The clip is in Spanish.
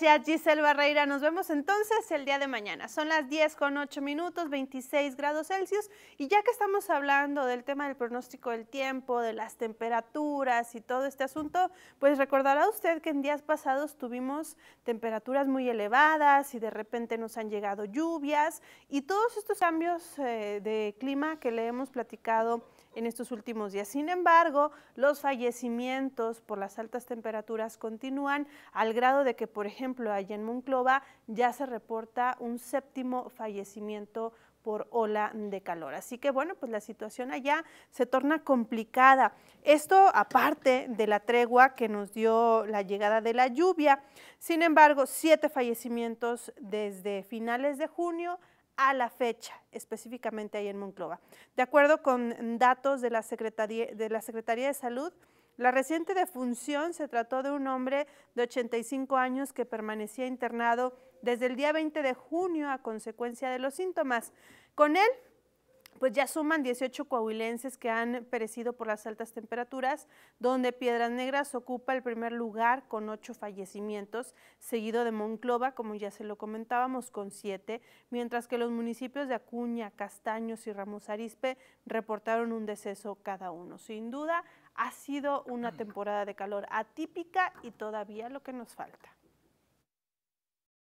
Gracias, Giselle Barreira. Nos vemos entonces el día de mañana. Son las 10 con 8 minutos, 26 grados Celsius. Y ya que estamos hablando del tema del pronóstico del tiempo, de las temperaturas y todo este asunto, pues recordará usted que en días pasados tuvimos temperaturas muy elevadas y de repente nos han llegado lluvias y todos estos cambios eh, de clima que le hemos platicado en estos últimos días. Sin embargo, los fallecimientos por las altas temperaturas continúan al grado de que, por ejemplo, ejemplo, allá en Monclova ya se reporta un séptimo fallecimiento por ola de calor. Así que bueno, pues la situación allá se torna complicada. Esto aparte de la tregua que nos dio la llegada de la lluvia. Sin embargo, siete fallecimientos desde finales de junio a la fecha, específicamente ahí en Monclova. De acuerdo con datos de de, la Secretaría de Salud, la reciente defunción se trató de un hombre de 85 años que permanecía internado desde el día 20 de junio a consecuencia de los síntomas. Con él pues ya suman 18 coahuilenses que han perecido por las altas temperaturas, donde Piedras Negras ocupa el primer lugar con ocho fallecimientos, seguido de Monclova, como ya se lo comentábamos, con siete, mientras que los municipios de Acuña, Castaños y Ramos Arispe reportaron un deceso cada uno. Sin duda, ha sido una mm. temporada de calor atípica y todavía lo que nos falta.